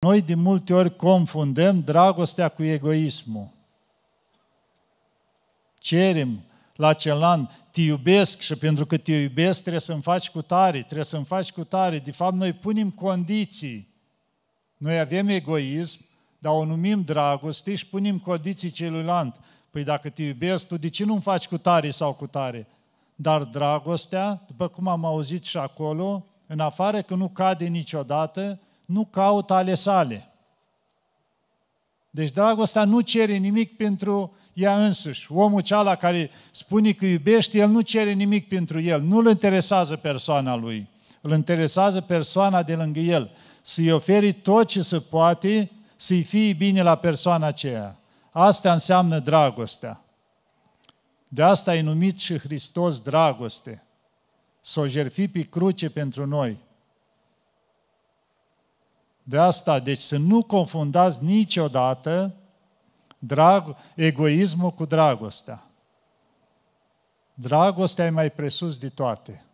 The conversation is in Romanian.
Noi de multe ori confundăm dragostea cu egoismul. Cerem la celan te iubesc și pentru că te iubesc trebuie să-mi faci cu tare, trebuie să-mi faci cu tare. De fapt, noi punem condiții. Noi avem egoism, dar o numim dragoste și punem condiții celuilalt. Păi dacă te iubesc, tu de ce nu-mi faci cu tare sau cu tare? Dar dragostea, după cum am auzit și acolo, în afară că nu cade niciodată, nu caută ale sale. Deci dragostea nu cere nimic pentru ea însăși. Omul ceala care spune că iubește, el nu cere nimic pentru el. nu îl interesează persoana lui. Îl interesează persoana de lângă el. Să-i oferi tot ce se poate, să-i fie bine la persoana aceea. Asta înseamnă dragostea. De asta e numit și Hristos dragoste. Să o jertfi pe cruce pentru noi. De asta, deci să nu confundați niciodată drag, egoismul cu dragostea. Dragostea e mai presus de toate.